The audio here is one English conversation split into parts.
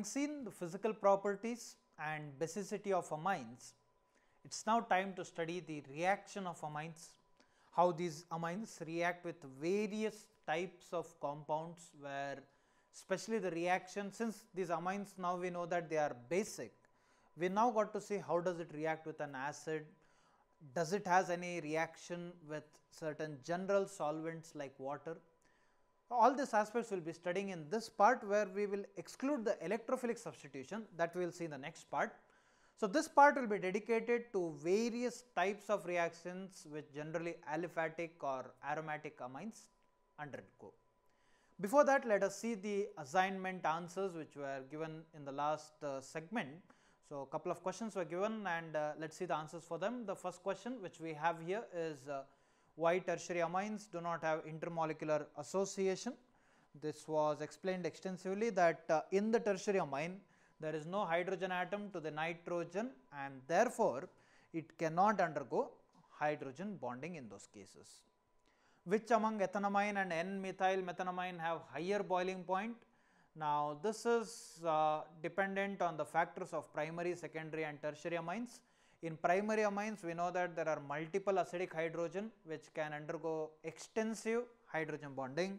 Having seen the physical properties and basicity of amines, it is now time to study the reaction of amines, how these amines react with various types of compounds where especially the reaction since these amines now we know that they are basic, we now got to see how does it react with an acid, does it has any reaction with certain general solvents like water all these aspects will be studying in this part where we will exclude the electrophilic substitution that we will see in the next part. So, this part will be dedicated to various types of reactions which generally aliphatic or aromatic amines undergo. Before that let us see the assignment answers which were given in the last uh, segment. So, a couple of questions were given and uh, let us see the answers for them. The first question which we have here is uh, why tertiary amines do not have intermolecular association. This was explained extensively that uh, in the tertiary amine there is no hydrogen atom to the nitrogen and therefore, it cannot undergo hydrogen bonding in those cases. Which among ethanamine and N-methyl methanamine have higher boiling point? Now, this is uh, dependent on the factors of primary, secondary and tertiary amines. In primary amines, we know that there are multiple acidic hydrogen which can undergo extensive hydrogen bonding.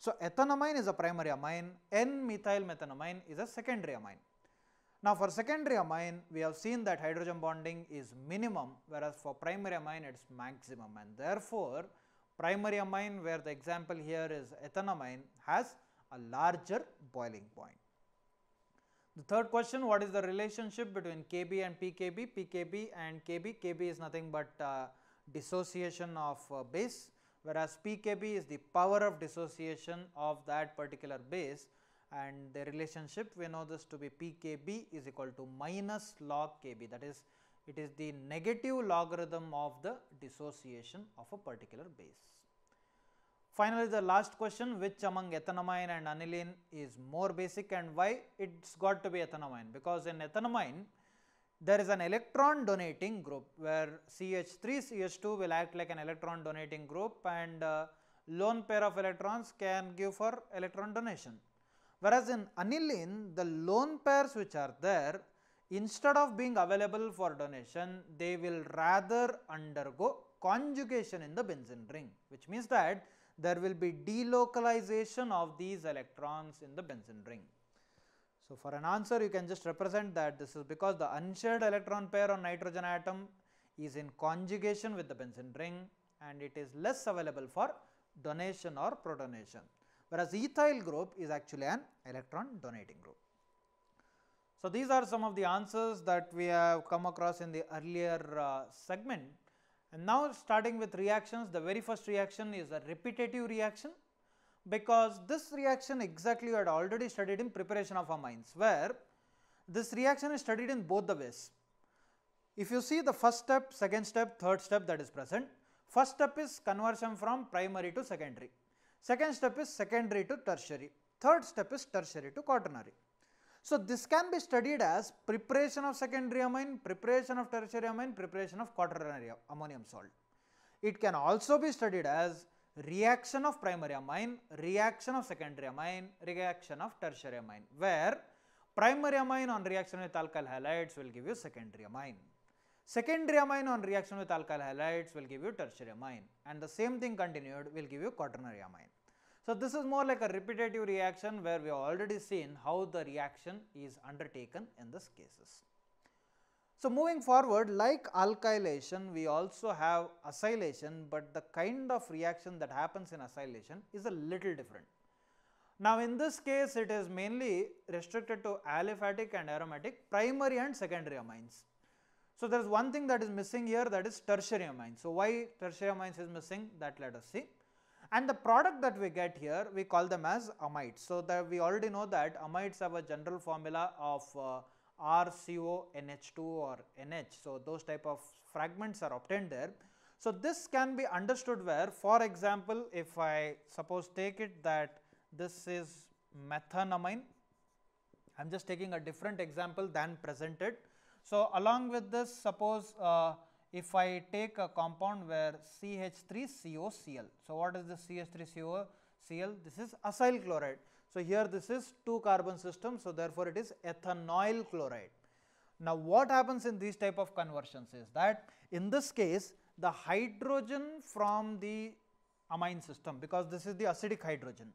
So, ethanamine is a primary amine, n methylmethanamine is a secondary amine. Now, for secondary amine, we have seen that hydrogen bonding is minimum, whereas for primary amine, it is maximum and therefore, primary amine where the example here is ethanamine has a larger boiling point. The third question what is the relationship between Kb and Pkb, Pkb and Kb, Kb is nothing but uh, dissociation of uh, base whereas Pkb is the power of dissociation of that particular base and the relationship we know this to be Pkb is equal to minus log Kb that is it is the negative logarithm of the dissociation of a particular base. Finally, the last question which among ethanamine and aniline is more basic and why it's got to be ethanamine because in ethanamine there is an electron donating group where CH3CH2 will act like an electron donating group and uh, lone pair of electrons can give for electron donation. Whereas in aniline the lone pairs which are there instead of being available for donation they will rather undergo conjugation in the benzene ring which means that there will be delocalization of these electrons in the benzene ring. So, for an answer you can just represent that this is because the unshared electron pair on nitrogen atom is in conjugation with the benzene ring and it is less available for donation or protonation whereas ethyl group is actually an electron donating group. So, these are some of the answers that we have come across in the earlier uh, segment and now starting with reactions, the very first reaction is a repetitive reaction because this reaction exactly you had already studied in preparation of amines where this reaction is studied in both the ways. If you see the first step, second step, third step that is present, first step is conversion from primary to secondary, second step is secondary to tertiary, third step is tertiary to quaternary. So, this can be studied as preparation of secondary amine, preparation of tertiary amine, preparation of quaternary ammonium salt. It can also be studied as reaction of primary amine, reaction of secondary amine, reaction of tertiary amine, where primary amine on reaction with alkyl halides will give you secondary amine. Secondary amine on reaction with alkyl halides will give you tertiary amine and the same thing continued will give you quaternary amine. So this is more like a repetitive reaction where we have already seen how the reaction is undertaken in these cases. So moving forward like alkylation we also have acylation but the kind of reaction that happens in acylation is a little different. Now in this case it is mainly restricted to aliphatic and aromatic primary and secondary amines. So there is one thing that is missing here that is tertiary amines. So why tertiary amines is missing that let us see. And the product that we get here, we call them as amides. So, that we already know that amides have a general formula of uh, RCONH2 or NH. So, those type of fragments are obtained there. So, this can be understood where for example, if I suppose take it that this is methanamine, I am just taking a different example than presented. So, along with this suppose uh, if I take a compound where CH3COCl. So, what is the CH3COCl? This is acyl chloride. So, here this is 2 carbon system. So, therefore, it is ethanol chloride. Now, what happens in these type of conversions is that in this case the hydrogen from the amine system because this is the acidic hydrogen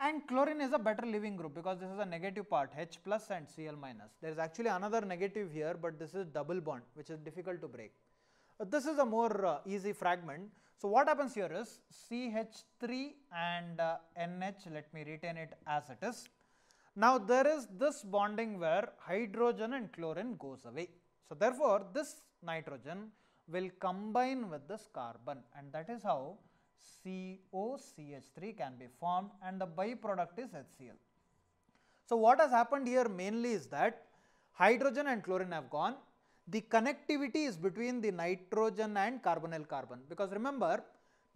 and chlorine is a better leaving group because this is a negative part H plus and Cl minus. There is actually another negative here, but this is double bond which is difficult to break. Uh, this is a more uh, easy fragment. So what happens here is CH3 and NH, uh, let me retain it as it is. Now there is this bonding where hydrogen and chlorine goes away. So therefore this nitrogen will combine with this carbon and that is how COCH3 can be formed and the byproduct is HCl. So what has happened here mainly is that hydrogen and chlorine have gone the connectivity is between the nitrogen and carbonyl carbon because remember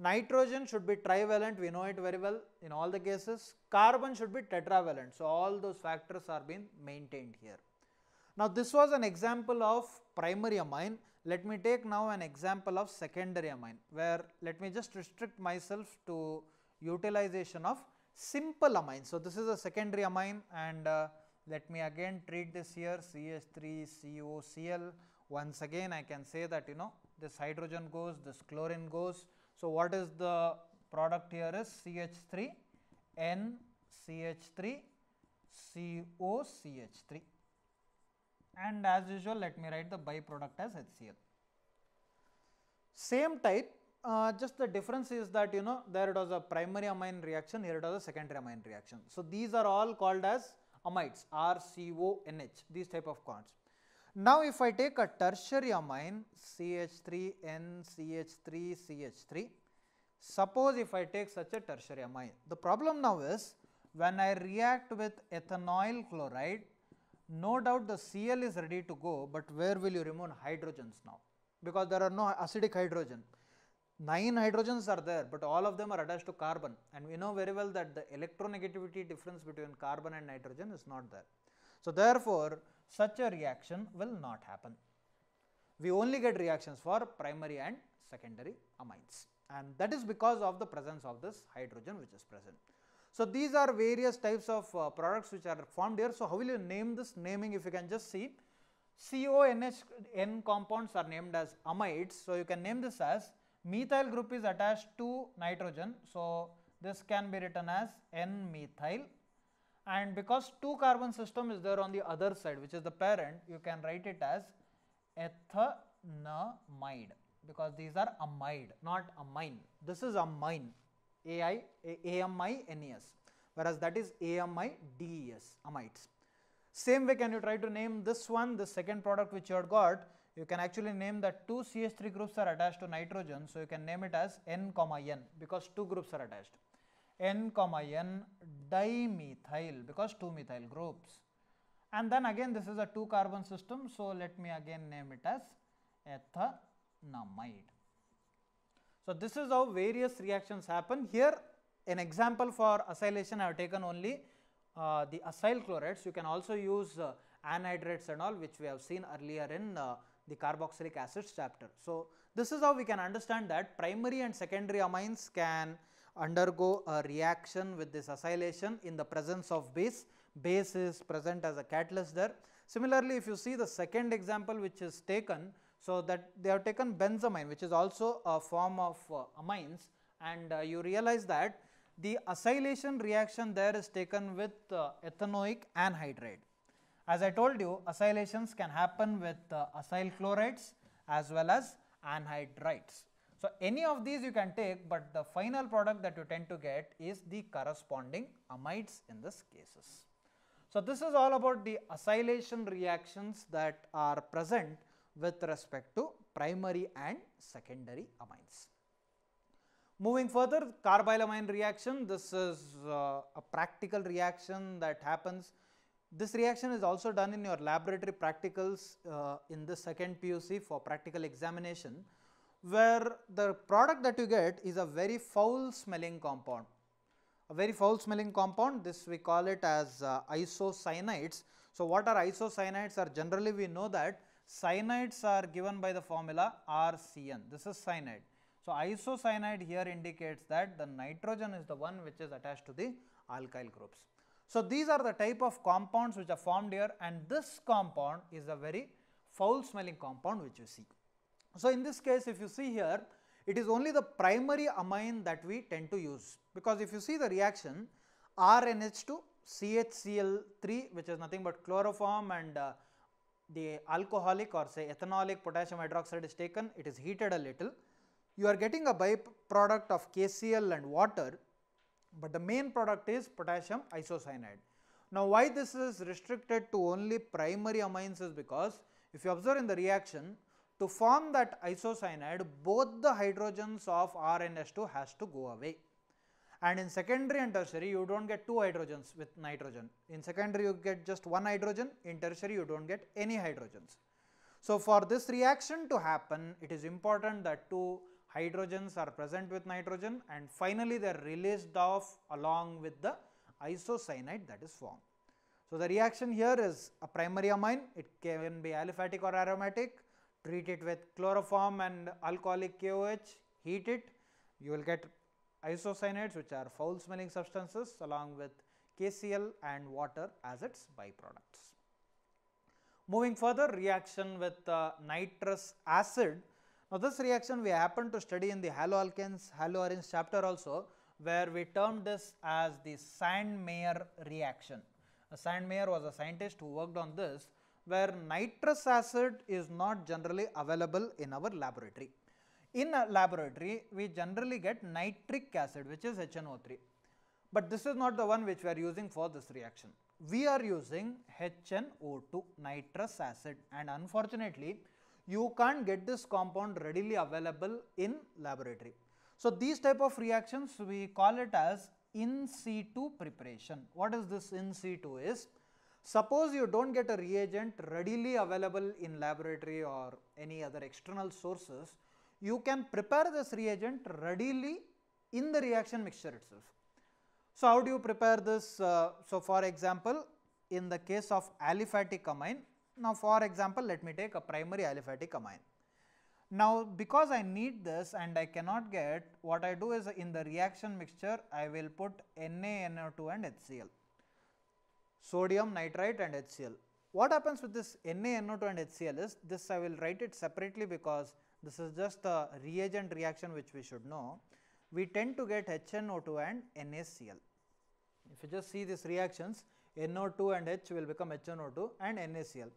nitrogen should be trivalent we know it very well in all the cases carbon should be tetravalent so all those factors are being maintained here now this was an example of primary amine let me take now an example of secondary amine where let me just restrict myself to utilization of simple amine so this is a secondary amine and uh, let me again treat this here CH3COCl. Once again I can say that you know this hydrogen goes, this chlorine goes. So, what is the product here is CH3NCH3COCH3 and as usual let me write the byproduct as HCl. Same type uh, just the difference is that you know there it was a primary amine reaction here it was a secondary amine reaction. So, these are all called as amides RCONH these type of compounds. Now if I take a tertiary amine CH3N CH3 CH3 suppose if I take such a tertiary amine the problem now is when I react with ethanol chloride no doubt the Cl is ready to go but where will you remove hydrogens now because there are no acidic hydrogen 9 hydrogens are there, but all of them are attached to carbon and we know very well that the electronegativity difference between carbon and nitrogen is not there. So, therefore, such a reaction will not happen. We only get reactions for primary and secondary amines and that is because of the presence of this hydrogen which is present. So, these are various types of uh, products which are formed here. So, how will you name this naming if you can just see CONHN compounds are named as amides. So, you can name this as Methyl group is attached to nitrogen. So, this can be written as N-methyl and because 2 carbon system is there on the other side which is the parent you can write it as ethanamide because these are amide not amine. This is amine AI AMINES whereas that is AMIDES amides. Same way can you try to name this one the second product which you had got you can actually name that two CH3 groups are attached to nitrogen. So, you can name it as N comma N because two groups are attached. N comma N dimethyl because two methyl groups. And then again this is a two carbon system. So, let me again name it as ethanamide. So, this is how various reactions happen. Here an example for acylation I have taken only uh, the acyl chlorates. You can also use uh, anhydrates and all which we have seen earlier in uh, the carboxylic acids chapter. So, this is how we can understand that primary and secondary amines can undergo a reaction with this acylation in the presence of base. Base is present as a catalyst there. Similarly, if you see the second example which is taken, so that they have taken benzamine which is also a form of uh, amines and uh, you realize that the acylation reaction there is taken with uh, ethanoic anhydride. As I told you, acylations can happen with uh, acyl chlorides as well as anhydrides. So, any of these you can take, but the final product that you tend to get is the corresponding amides in this cases. So, this is all about the acylation reactions that are present with respect to primary and secondary amines. Moving further, carbylamine reaction, this is uh, a practical reaction that happens this reaction is also done in your laboratory practicals uh, in the second PUC for practical examination where the product that you get is a very foul smelling compound. A very foul smelling compound this we call it as uh, isocyanates. So, what are isocyanides are generally we know that cyanides are given by the formula RCN this is cyanide. So, isocyanide here indicates that the nitrogen is the one which is attached to the alkyl groups. So these are the type of compounds which are formed here and this compound is a very foul smelling compound which you see. So in this case if you see here it is only the primary amine that we tend to use because if you see the reaction RNH2 CHCl3 which is nothing but chloroform and uh, the alcoholic or say ethanolic potassium hydroxide is taken, it is heated a little. You are getting a byproduct of KCl and water but the main product is potassium isocyanide. Now, why this is restricted to only primary amines is because if you observe in the reaction to form that isocyanide both the hydrogens of r s 2 has to go away and in secondary and tertiary you do not get two hydrogens with nitrogen. In secondary you get just one hydrogen, in tertiary you do not get any hydrogens. So, for this reaction to happen it is important that two hydrogens are present with nitrogen and finally, they are released off along with the isocyanate that is formed. So, the reaction here is a primary amine, it can be aliphatic or aromatic, treat it with chloroform and alcoholic KOH, heat it, you will get isocyanates which are foul smelling substances along with KCl and water as its byproducts. Moving further reaction with uh, nitrous acid now, this reaction we happen to study in the haloalkanes, haloarenes chapter also, where we termed this as the Sandmeyer reaction. Sandmeyer was a scientist who worked on this, where nitrous acid is not generally available in our laboratory. In a laboratory, we generally get nitric acid, which is HNO3. But this is not the one which we are using for this reaction. We are using HNO2, nitrous acid and unfortunately, you can't get this compound readily available in laboratory. So, these type of reactions we call it as in situ preparation. What is this in situ is? Suppose you do not get a reagent readily available in laboratory or any other external sources, you can prepare this reagent readily in the reaction mixture itself. So, how do you prepare this? Uh, so, for example, in the case of aliphatic amine, now for example, let me take a primary aliphatic amine. Now because I need this and I cannot get, what I do is in the reaction mixture, I will put NaNO2 and HCl, sodium nitrite and HCl. What happens with this NaNO2 and HCl is, this I will write it separately because this is just a reagent reaction which we should know. We tend to get HNO2 and NaCl. If you just see these reactions, NO2 and H will become HNO2 and NaCl.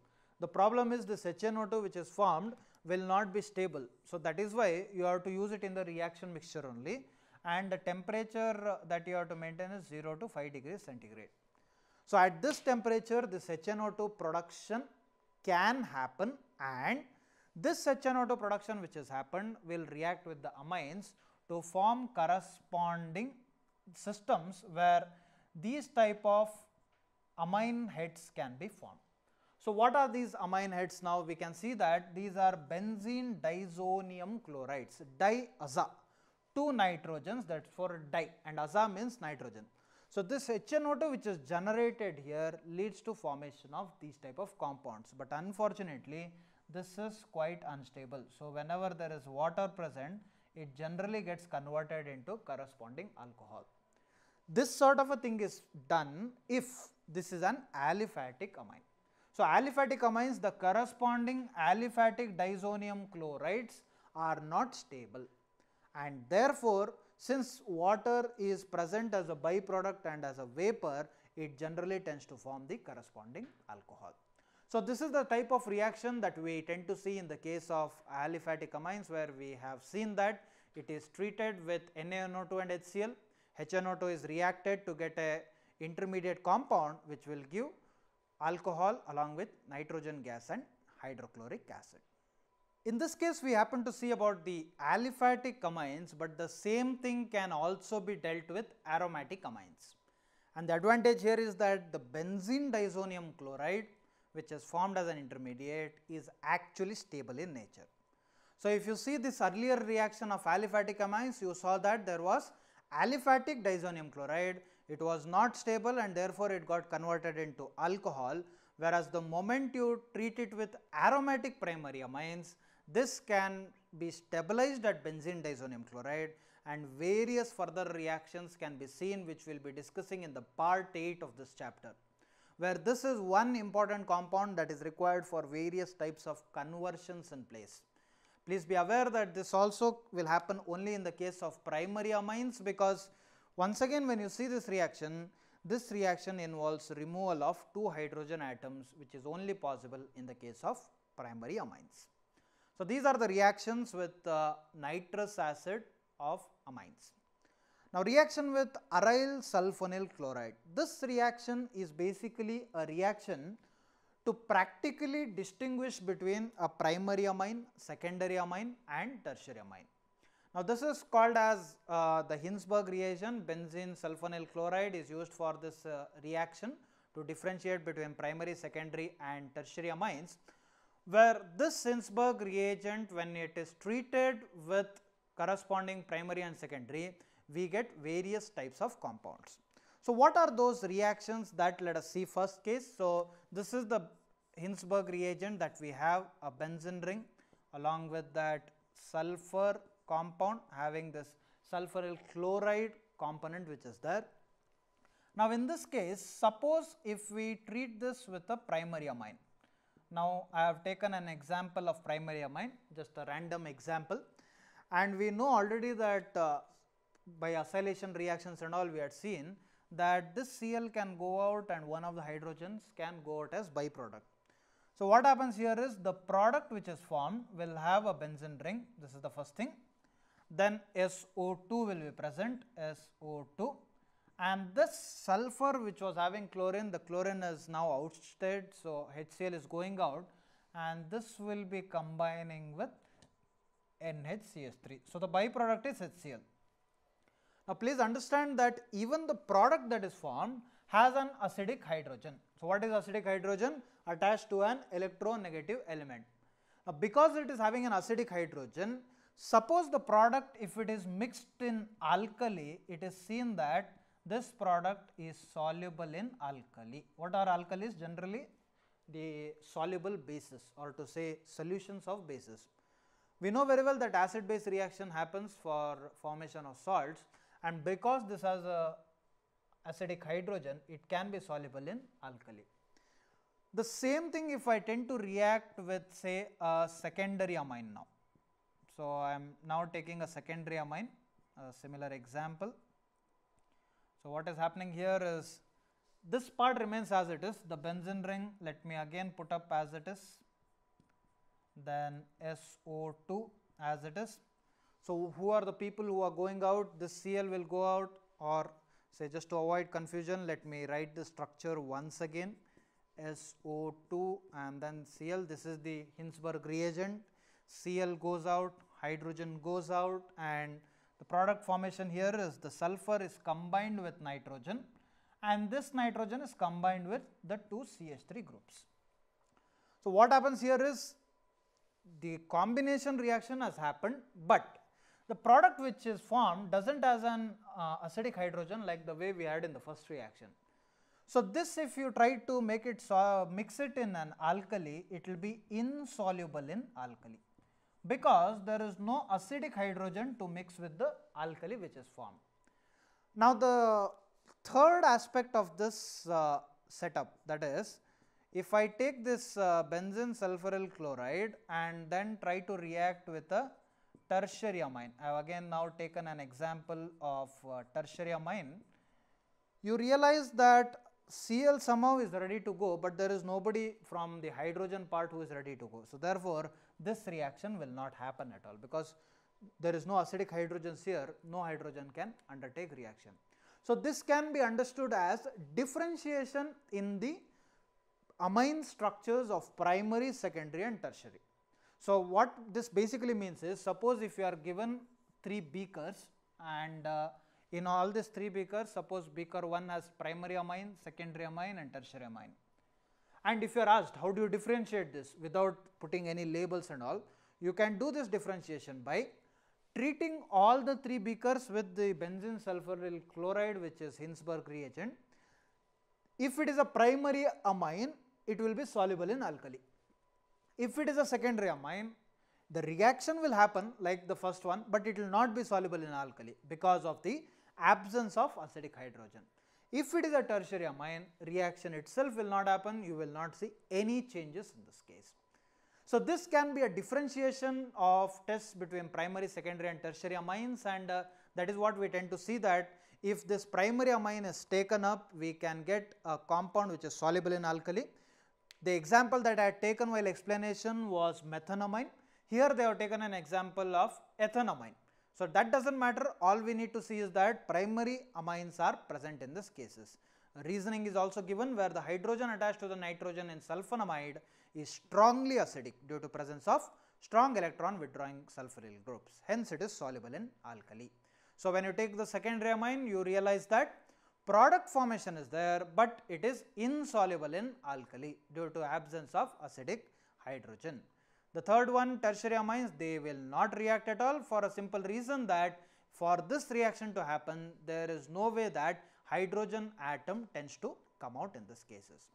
The problem is this HNO2 which is formed will not be stable. So, that is why you have to use it in the reaction mixture only and the temperature that you have to maintain is 0 to 5 degrees centigrade. So, at this temperature this HNO2 production can happen and this HNO2 production which has happened will react with the amines to form corresponding systems where these type of amine heads can be formed. So what are these amine heads now? We can see that these are benzene diazonium chlorides, diaza, two nitrogens that's for di and aza means nitrogen. So this HNO2 which is generated here leads to formation of these type of compounds, but unfortunately this is quite unstable. So whenever there is water present, it generally gets converted into corresponding alcohol. This sort of a thing is done if this is an aliphatic amine. So, aliphatic amines, the corresponding aliphatic disonium chlorides are not stable and therefore, since water is present as a byproduct and as a vapor, it generally tends to form the corresponding alcohol. So, this is the type of reaction that we tend to see in the case of aliphatic amines where we have seen that it is treated with NaNO2 and HCl, HNO2 is reacted to get a intermediate compound which will give alcohol along with nitrogen gas and hydrochloric acid. In this case, we happen to see about the aliphatic amines, but the same thing can also be dealt with aromatic amines. And the advantage here is that the benzene disonium chloride, which is formed as an intermediate, is actually stable in nature. So, if you see this earlier reaction of aliphatic amines, you saw that there was aliphatic disonium chloride it was not stable and therefore, it got converted into alcohol whereas, the moment you treat it with aromatic primary amines, this can be stabilized at benzene disonium chloride and various further reactions can be seen which we will be discussing in the part 8 of this chapter where this is one important compound that is required for various types of conversions in place. Please be aware that this also will happen only in the case of primary amines because once again when you see this reaction, this reaction involves removal of two hydrogen atoms which is only possible in the case of primary amines. So, these are the reactions with uh, nitrous acid of amines. Now, reaction with aryl sulfonyl chloride. This reaction is basically a reaction to practically distinguish between a primary amine, secondary amine and tertiary amine. Now, this is called as uh, the Hinsberg reaction, benzene sulfonyl chloride is used for this uh, reaction to differentiate between primary, secondary and tertiary amines, where this Hinsberg reagent when it is treated with corresponding primary and secondary, we get various types of compounds. So, what are those reactions that let us see first case. So, this is the Hinsberg reagent that we have a benzene ring along with that sulfur compound having this sulfuryl chloride component which is there. Now, in this case suppose if we treat this with a primary amine. Now, I have taken an example of primary amine just a random example and we know already that uh, by acylation reactions and all we had seen that this Cl can go out and one of the hydrogens can go out as byproduct. So, what happens here is the product which is formed will have a benzene ring this is the first thing then SO2 will be present SO2 and this sulfur which was having chlorine the chlorine is now outstayed So, HCl is going out and this will be combining with NHCS3. So, the byproduct is HCl. Now, please understand that even the product that is formed has an acidic hydrogen. So, what is acidic hydrogen? Attached to an electronegative element. Now, because it is having an acidic hydrogen, Suppose the product if it is mixed in alkali, it is seen that this product is soluble in alkali. What are alkalis? Generally the soluble bases or to say solutions of bases. We know very well that acid base reaction happens for formation of salts and because this has a acidic hydrogen, it can be soluble in alkali. The same thing if I tend to react with say a secondary amine now. So, I am now taking a secondary amine a similar example. So, what is happening here is this part remains as it is the benzene ring let me again put up as it is then SO2 as it is. So, who are the people who are going out this Cl will go out or say just to avoid confusion let me write the structure once again SO2 and then Cl this is the Hinsberg reagent Cl goes out, hydrogen goes out and the product formation here is the sulfur is combined with nitrogen and this nitrogen is combined with the two CH3 groups. So, what happens here is the combination reaction has happened, but the product which is formed does not as an uh, acidic hydrogen like the way we had in the first reaction. So, this if you try to make it so mix it in an alkali, it will be insoluble in alkali because there is no acidic hydrogen to mix with the alkali which is formed. Now, the third aspect of this uh, setup that is if I take this uh, benzene sulfuryl chloride and then try to react with a tertiary amine, I have again now taken an example of uh, tertiary amine, you realize that Cl somehow is ready to go, but there is nobody from the hydrogen part who is ready to go. So, therefore, this reaction will not happen at all because there is no acidic hydrogens here, no hydrogen can undertake reaction. So, this can be understood as differentiation in the amine structures of primary, secondary and tertiary. So, what this basically means is suppose if you are given 3 beakers and uh, in all these 3 beakers suppose beaker 1 has primary amine, secondary amine and tertiary amine. And if you are asked how do you differentiate this without putting any labels and all, you can do this differentiation by treating all the three beakers with the benzene sulfonyl chloride which is Hinsberg reagent. If it is a primary amine, it will be soluble in alkali. If it is a secondary amine, the reaction will happen like the first one, but it will not be soluble in alkali because of the absence of acidic hydrogen. If it is a tertiary amine, reaction itself will not happen, you will not see any changes in this case. So, this can be a differentiation of tests between primary, secondary and tertiary amines and uh, that is what we tend to see that if this primary amine is taken up, we can get a compound which is soluble in alkali. The example that I had taken while explanation was methanamine. Here they have taken an example of ethanamine. So that does not matter all we need to see is that primary amines are present in these cases. Reasoning is also given where the hydrogen attached to the nitrogen in sulfonamide is strongly acidic due to presence of strong electron withdrawing sulfuryl groups. Hence it is soluble in alkali. So when you take the secondary amine you realize that product formation is there but it is insoluble in alkali due to absence of acidic hydrogen. The third one tertiary amines they will not react at all for a simple reason that for this reaction to happen there is no way that hydrogen atom tends to come out in these cases.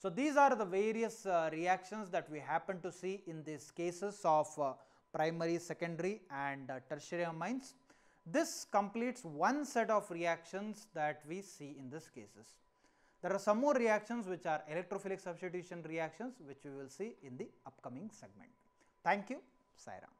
So, these are the various uh, reactions that we happen to see in these cases of uh, primary, secondary and uh, tertiary amines. This completes one set of reactions that we see in these cases. There are some more reactions which are electrophilic substitution reactions which we will see in the upcoming segment. Thank you, Sairam.